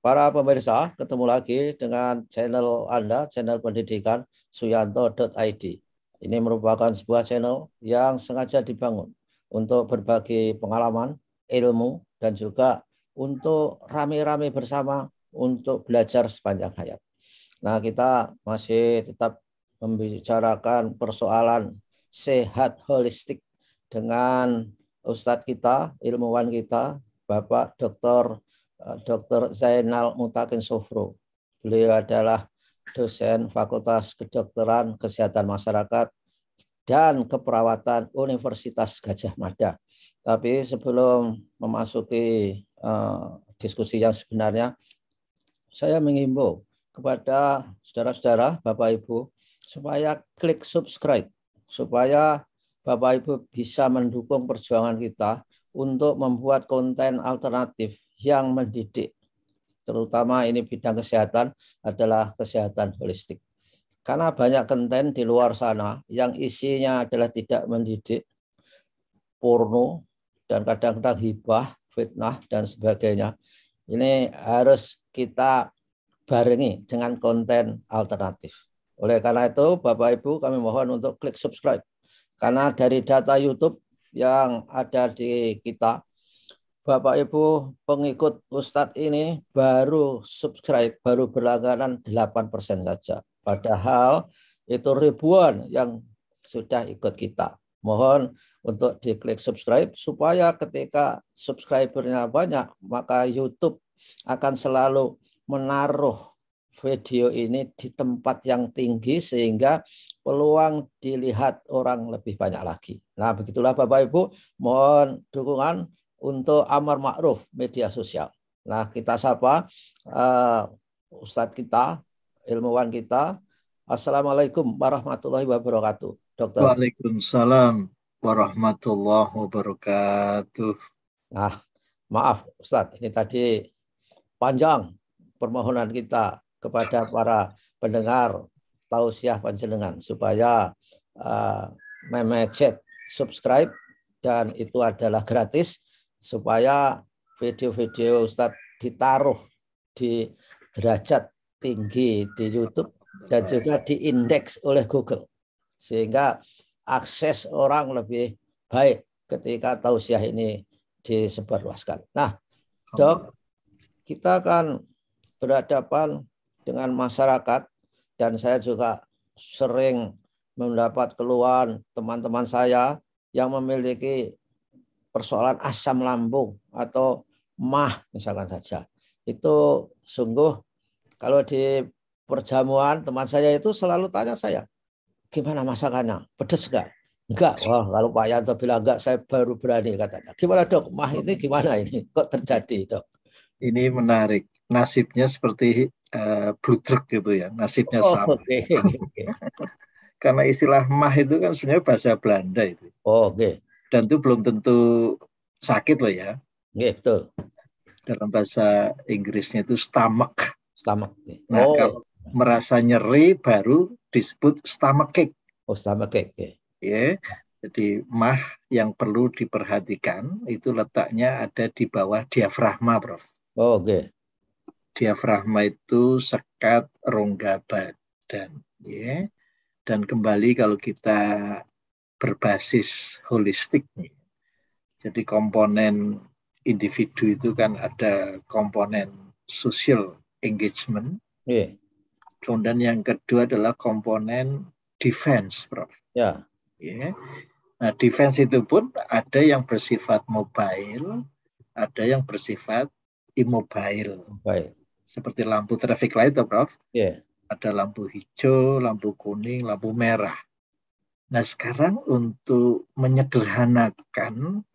Para pemirsa, ketemu lagi dengan channel Anda, channel pendidikan suyanto.id. Ini merupakan sebuah channel yang sengaja dibangun untuk berbagi pengalaman, ilmu, dan juga untuk rame-rame bersama untuk belajar sepanjang hayat. Nah, kita masih tetap membicarakan persoalan sehat holistik dengan Ustadz kita, ilmuwan kita, Bapak Dr. Eh, Dr. Zainal Mutakin Sofro. Beliau adalah dosen Fakultas Kedokteran Kesehatan Masyarakat dan Keperawatan Universitas Gajah Mada. Tapi sebelum memasuki uh, diskusi yang sebenarnya, saya mengimbau kepada saudara-saudara, Bapak Ibu, supaya klik subscribe, supaya Bapak Ibu bisa mendukung perjuangan kita untuk membuat konten alternatif yang mendidik. Terutama ini bidang kesehatan adalah kesehatan holistik. Karena banyak konten di luar sana yang isinya adalah tidak mendidik, porno, dan kadang-kadang hibah, fitnah, dan sebagainya. Ini harus kita barengi dengan konten alternatif. Oleh karena itu, Bapak Ibu kami mohon untuk klik subscribe. Karena dari data YouTube yang ada di kita, Bapak Ibu pengikut Ustadz ini baru subscribe, baru berlangganan 8% saja. Padahal itu ribuan yang sudah ikut kita. Mohon untuk diklik subscribe supaya ketika subscribernya banyak maka YouTube akan selalu menaruh video ini di tempat yang tinggi sehingga peluang dilihat orang lebih banyak lagi. Nah, begitulah Bapak Ibu, mohon dukungan untuk amar ma'ruf media sosial. Nah, kita sapa uh, Ustadz kita, ilmuwan kita. Assalamualaikum warahmatullahi wabarakatuh. Dokter. Waalaikumsalam warahmatullahi wabarakatuh. Nah, maaf Ustadz, ini tadi panjang permohonan kita kepada para pendengar tausiah panjenengan supaya uh, eh, memecet subscribe dan itu adalah gratis supaya video-video Ustadz ditaruh di derajat tinggi di YouTube dan juga diindeks oleh Google sehingga akses orang lebih baik ketika tausiah ini disebarluaskan. Nah, Dok, kita akan berhadapan dengan masyarakat dan saya juga sering mendapat keluhan teman-teman saya yang memiliki persoalan asam lambung atau mah misalkan saja. Itu sungguh kalau di perjamuan teman saya itu selalu tanya saya, gimana masakannya? Pedes enggak? Enggak, wah oh, kalau Pak Yanto bilang enggak, saya baru berani katanya. Gimana dok, mah ini gimana ini? Kok terjadi dok? Ini menarik. Nasibnya seperti uh, eh, bludruk gitu ya, nasibnya oh, sama. Okay. Karena istilah mah itu kan sebenarnya bahasa Belanda itu. Oh, Oke. Okay dan itu belum tentu sakit loh ya. Iya, yeah, betul. Dalam bahasa Inggrisnya itu stomach. Stomach. Iya. Nah, oh. kalau merasa nyeri baru disebut stomachache. Oh, stomachache. ache. Ya. Yeah. Jadi mah yang perlu diperhatikan itu letaknya ada di bawah diafragma, bro. Oh, oke. Okay. Diafragma itu sekat rongga badan, ya. Yeah. Dan kembali kalau kita berbasis holistik. Jadi komponen individu itu kan ada komponen social engagement. Yeah. Kemudian yang kedua adalah komponen defense, Prof. Ya. Yeah. yeah. Nah, defense itu pun ada yang bersifat mobile, ada yang bersifat immobile. Mobile. Seperti lampu traffic light, Prof. Yeah. Ada lampu hijau, lampu kuning, lampu merah. Nah sekarang untuk menyederhanakan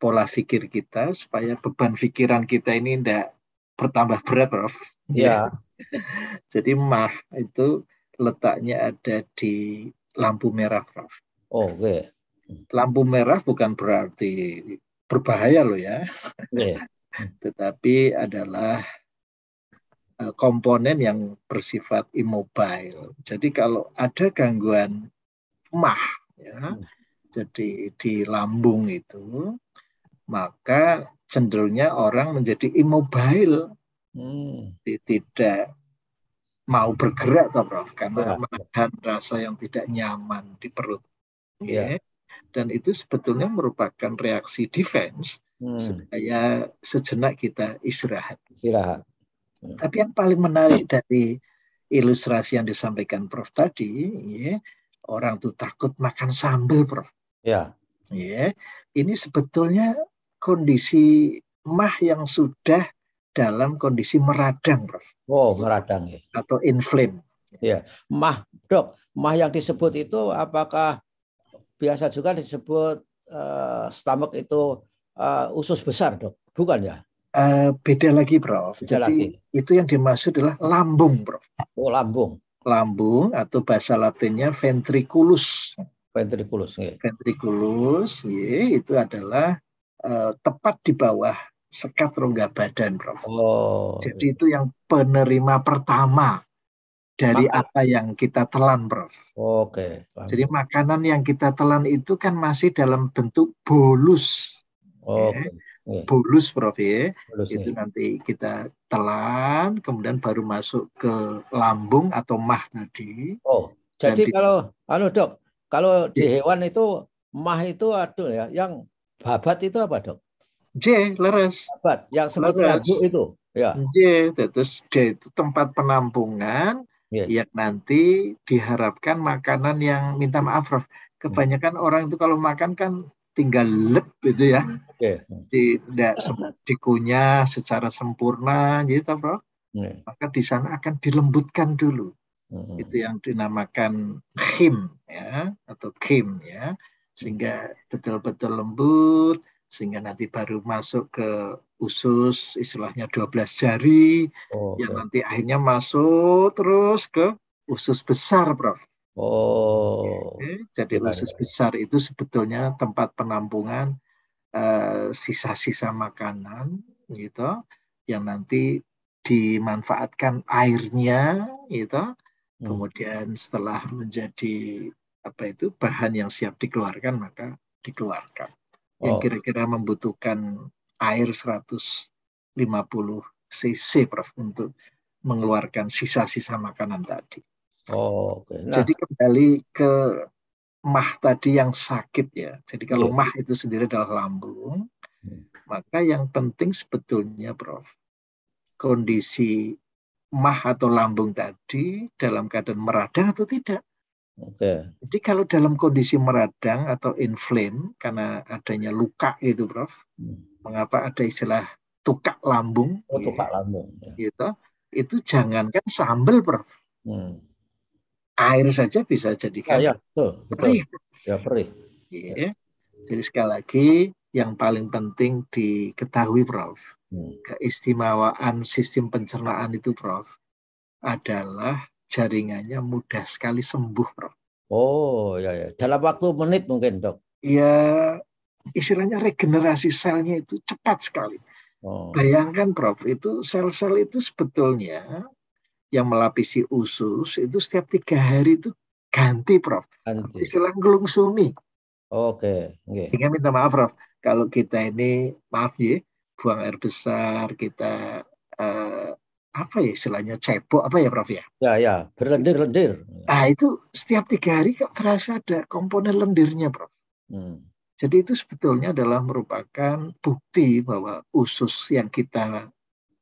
pola pikir kita supaya beban pikiran kita ini tidak bertambah berat, Prof. Ya. Jadi mah itu letaknya ada di lampu merah, Prof. Oh, Oke. Okay. Lampu merah bukan berarti berbahaya loh ya. Yeah. Tetapi adalah eh, komponen yang bersifat immobile. Jadi kalau ada gangguan mah ya. Hmm. Jadi di lambung itu maka cenderungnya orang menjadi immobile. Hmm. Tidak mau bergerak toh Prof karena ya. menahan rasa yang tidak nyaman di perut. Ya. ya. Dan itu sebetulnya merupakan reaksi defense hmm. supaya sejenak kita istirahat. Istirahat. Ya. Tapi yang paling menarik dari ilustrasi yang disampaikan Prof tadi, ya, orang tuh takut makan sambel, Prof. Ya. Ya, ini sebetulnya kondisi mah yang sudah dalam kondisi meradang, Prof. Oh, meradang ya. Atau inflame. Ya, mah, Dok. Mah yang disebut itu apakah biasa juga disebut uh, stomach itu uh, usus besar, Dok? Bukan ya? Uh, beda lagi, Prof. Beda Jadi lagi. itu yang dimaksud adalah lambung, Prof. Oh, lambung lambung atau bahasa Latinnya ventriculus. Ventriculus. Ya. Ventriculus, ya, itu adalah uh, tepat di bawah sekat rongga badan, Prof. Oh. Jadi itu yang penerima pertama dari Makan. apa yang kita telan, Prof. Oke. Okay. Jadi makanan yang kita telan itu kan masih dalam bentuk bolus. Oke. Iya. bulus Prof ya. Bulus, itu iya. nanti kita telan kemudian baru masuk ke lambung atau mah tadi. Oh, jadi nanti... kalau anu Dok, kalau di iya. hewan itu mah itu aduh ya, yang babat itu apa Dok? J, leres. Babat, yang semut ragu itu. Ya. J, terus J itu tempat penampungan yeah. yang nanti diharapkan makanan yang minta maaf Prof. Kebanyakan hmm. orang itu kalau makan kan tinggal lep gitu ya. Okay. Tidak dikunyah secara sempurna gitu Bro. Yeah. Maka di sana akan dilembutkan dulu. Mm-hmm. Itu yang dinamakan khim ya atau kim ya. Sehingga betul-betul lembut sehingga nanti baru masuk ke usus istilahnya 12 jari oh, yang nanti akhirnya masuk terus ke usus besar Prof. Oh. Jadi usus besar itu sebetulnya tempat penampungan eh, sisa-sisa uh, makanan gitu yang nanti dimanfaatkan airnya gitu. Hmm. Kemudian setelah menjadi apa itu bahan yang siap dikeluarkan maka dikeluarkan. Oh. Yang kira-kira membutuhkan air 150 cc Prof untuk mengeluarkan sisa-sisa makanan tadi. Oh, nah. Jadi kembali ke mah tadi yang sakit ya. Jadi kalau yeah. mah itu sendiri adalah lambung, yeah. maka yang penting sebetulnya Prof, kondisi mah atau lambung tadi dalam keadaan meradang atau tidak. Okay. Jadi kalau dalam kondisi meradang atau inflame karena adanya luka itu, Prof. Hmm. Mengapa ada istilah tukak lambung? Oh, ya. lambung. Ya. Gitu. Itu jangankan sambel, Prof. Hmm air saja bisa jadikan ah, ya, betul, betul. perih. Ya, perih. Ya. ya. Jadi sekali lagi yang paling penting diketahui Prof. Hmm. Keistimewaan sistem pencernaan itu Prof adalah jaringannya mudah sekali sembuh Prof. Oh ya ya dalam waktu menit mungkin dok. Iya istilahnya regenerasi selnya itu cepat sekali. Oh. Bayangkan Prof itu sel-sel itu sebetulnya yang melapisi usus itu setiap tiga hari itu ganti Prof. Ganti. Istilah gelungsumi. Oh, oke. Okay. Okay. Sehingga minta maaf Prof. Kalau kita ini maaf ya buang air besar kita uh, apa ya istilahnya cebok apa ya Prof ya? Ya ya berlendir lendir. Nah itu setiap tiga hari kok terasa ada komponen lendirnya Prof. Hmm. Jadi itu sebetulnya adalah merupakan bukti bahwa usus yang kita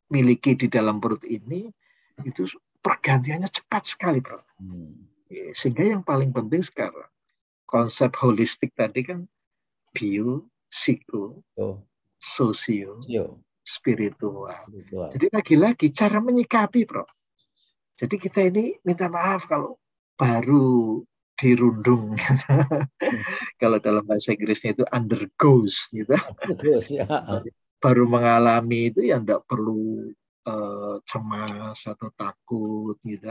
miliki di dalam perut ini itu pergantiannya cepat sekali, Bro. Hmm. Iya, sehingga yang paling penting sekarang konsep holistik tadi kan bio, psiko, oh. sosio, spiritual. Jadi lagi-lagi cara menyikapi, Bro. Jadi kita ini minta maaf kalau baru dirundung. kalau dalam bahasa Inggrisnya itu undergoes gitu. Ya. baru mengalami itu yang tidak perlu uh, cemas atau takut gitu.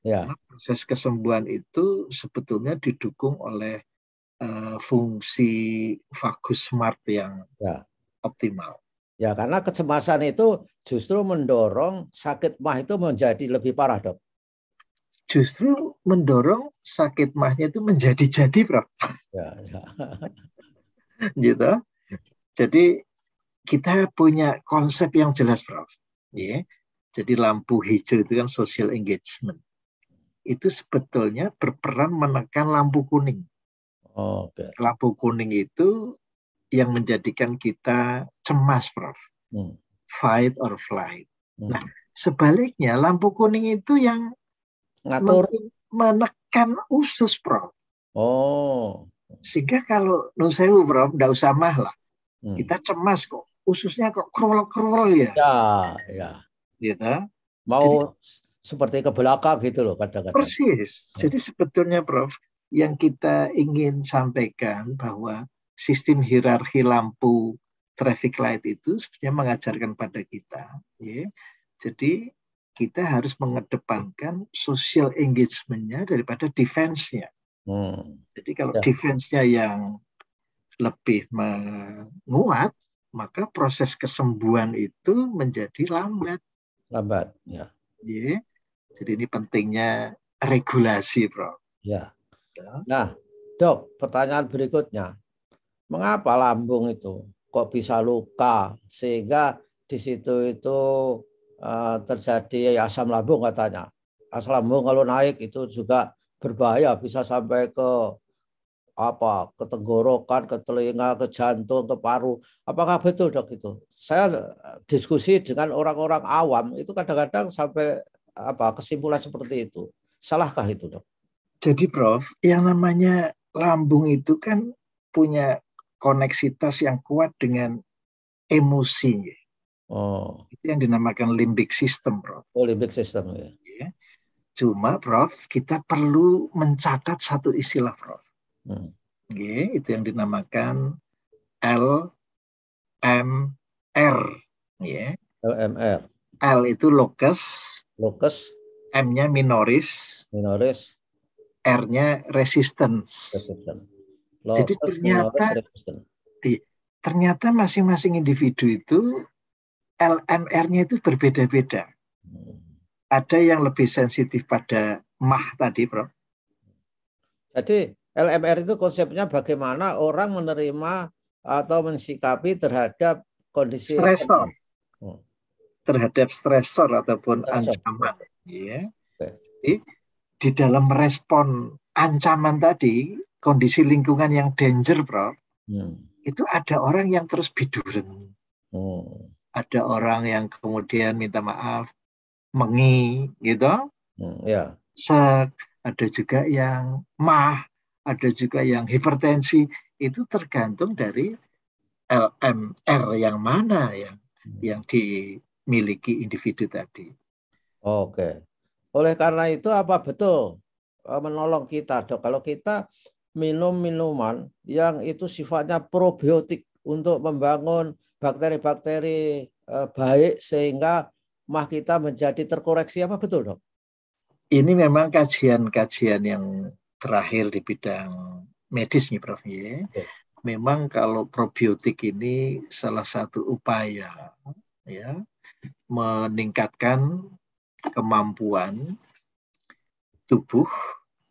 Ya. Karena proses kesembuhan itu sebetulnya didukung oleh uh, fungsi vagus smart yang ya. optimal. Ya, karena kecemasan itu justru mendorong sakit mah itu menjadi lebih parah, dok. Justru mendorong sakit mahnya itu menjadi-jadi, prof. Ya, ya. gitu. Jadi kita punya konsep yang jelas, Prof ya jadi lampu hijau itu kan social engagement itu sebetulnya berperan menekan lampu kuning oh, okay. lampu kuning itu yang menjadikan kita cemas prof hmm. fight or flight hmm. nah sebaliknya lampu kuning itu yang ngatur menekan usus prof oh sehingga kalau non prof tidak usah mah lah hmm. kita cemas kok ususnya kok keruwel-keruwel ya. Ya, ya. Gitu. Mau Jadi, seperti ke belakang gitu loh kadang-kadang. Persis. Hmm. Jadi sebetulnya Prof, yang kita ingin sampaikan bahwa sistem hierarki lampu traffic light itu sebenarnya mengajarkan pada kita. Ya. Jadi kita harus mengedepankan social engagementnya daripada defense-nya. Hmm. Jadi kalau ya. defense-nya yang lebih menguat, maka proses kesembuhan itu menjadi lambat. Lambat, ya. Yeah. Jadi ini pentingnya regulasi, Bro. Ya. ya. Nah, Dok, pertanyaan berikutnya. Mengapa lambung itu kok bisa luka sehingga di situ itu uh, terjadi asam lambung katanya. Asam lambung kalau naik itu juga berbahaya bisa sampai ke apa ketenggorokan, ke telinga, ke jantung, ke paru. Apakah betul dok itu? Saya eh, diskusi dengan orang-orang awam itu kadang-kadang sampai apa kesimpulan seperti itu. Salahkah itu dok? Jadi Prof, yang namanya lambung itu kan punya koneksitas yang kuat dengan emosi. Oh. Itu yang dinamakan limbic system, Prof. Oh, limbic system ya. Iya. Cuma Prof, kita perlu mencatat satu istilah, Prof Hmm. G, itu yang dinamakan LMR. Ya. LMR. L itu locus. Locus. M-nya minoris. Minoris. R-nya resistance. resistance. Locus, Jadi ternyata iya, ternyata masing-masing individu itu LMR-nya itu berbeda-beda. Hmm. Ada yang lebih sensitif pada mah tadi, Prof. Jadi LMR itu konsepnya bagaimana orang menerima atau mensikapi terhadap kondisi stresor. Hmm. Terhadap stresor ataupun stresor. ancaman. Ya. Okay. Jadi di dalam respon ancaman tadi, kondisi lingkungan yang danger, bro, hmm. itu ada orang yang terus biduren. Hmm. Ada orang yang kemudian minta maaf, mengi, gitu. Hmm, ya. Yeah. ada juga yang mah, ada juga yang hipertensi. Itu tergantung dari LMR yang mana yang yang dimiliki individu tadi. Oke. Oleh karena itu apa betul e, menolong kita dok? Kalau kita minum minuman yang itu sifatnya probiotik untuk membangun bakteri-bakteri e, baik sehingga mah kita menjadi terkoreksi apa betul dok? Ini memang kajian-kajian yang terakhir di bidang medis nih Prof. Ye. Ya. Ya. Memang kalau probiotik ini salah satu upaya ya meningkatkan kemampuan tubuh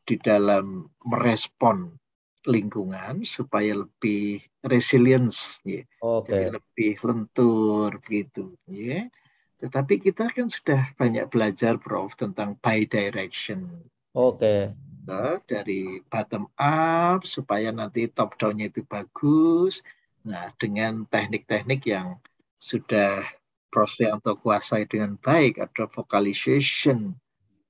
di dalam merespon lingkungan supaya lebih resilience ya. Okay. Jadi lebih lentur begitu ya. Tetapi kita kan sudah banyak belajar Prof tentang bi direction. Oke. Okay dari bottom up supaya nanti top down-nya itu bagus. Nah, dengan teknik-teknik yang sudah proses atau kuasai dengan baik, ada vocalization,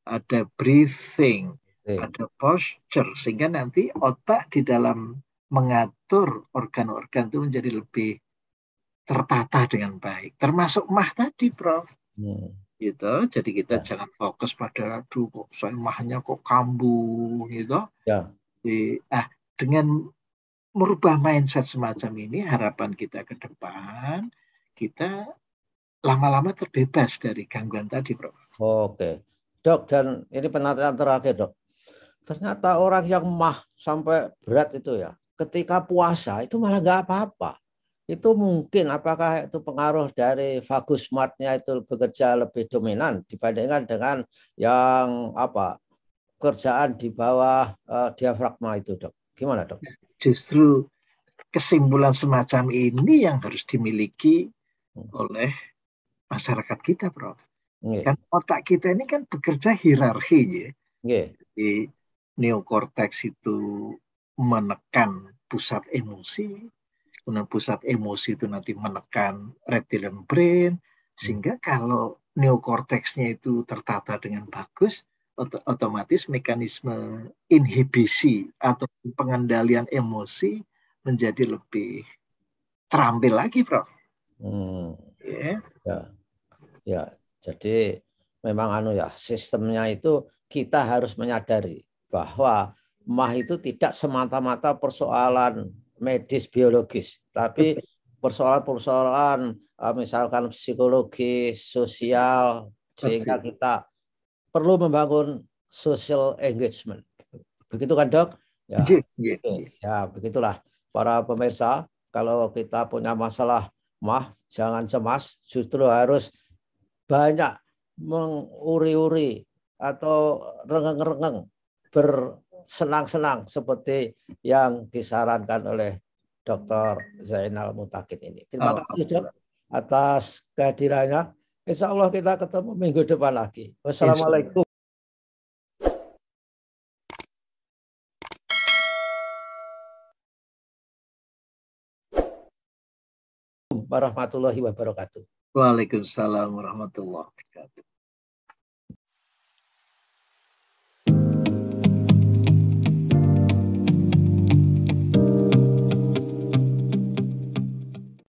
ada breathing, yeah. ada posture, sehingga nanti otak di dalam mengatur organ-organ itu menjadi lebih tertata dengan baik, termasuk mah tadi, Prof. Yeah. Hmm gitu jadi kita ya. jangan fokus pada aduh kok saya kok kambuh gitu ya. Jadi, ah eh, dengan merubah mindset semacam ini harapan kita ke depan kita lama-lama terbebas dari gangguan tadi Prof. Oke. Dok dan ini penantian terakhir dok. Ternyata orang yang mah sampai berat itu ya ketika puasa itu malah nggak apa-apa itu mungkin apakah itu pengaruh dari vagus smartnya itu bekerja lebih dominan dibandingkan dengan yang apa kerjaan di bawah uh, diafragma itu dok gimana dok ya, justru kesimpulan semacam ini yang harus dimiliki hmm. oleh masyarakat kita prof yeah. kan otak kita ini kan bekerja hierarki ya yeah. jadi neokorteks itu menekan pusat emosi kemudian pusat emosi itu nanti menekan reptilian brain, hmm. sehingga kalau neokorteksnya itu tertata dengan bagus, otomatis mekanisme inhibisi atau pengendalian emosi menjadi lebih terampil lagi, Prof. Hmm. Yeah. Ya, ya. Jadi memang anu ya sistemnya itu kita harus menyadari bahwa mah itu tidak semata-mata persoalan medis biologis, tapi persoalan-persoalan ah, misalkan psikologis, sosial sehingga kita perlu membangun social engagement. Begitu kan, Dok? Ya. Iya, iya, gitu. iya. Ya, begitulah para pemirsa, kalau kita punya masalah mah jangan cemas, justru harus banyak menguri-uri atau rengeng-rengeng ber senang-senang seperti yang disarankan oleh Dr. Zainal Mutakin ini. Terima kasih dok atas kehadirannya. Insya Allah kita ketemu minggu depan lagi. Wassalamualaikum. warahmatullahi wabarakatuh. Waalaikumsalam warahmatullahi wabarakatuh.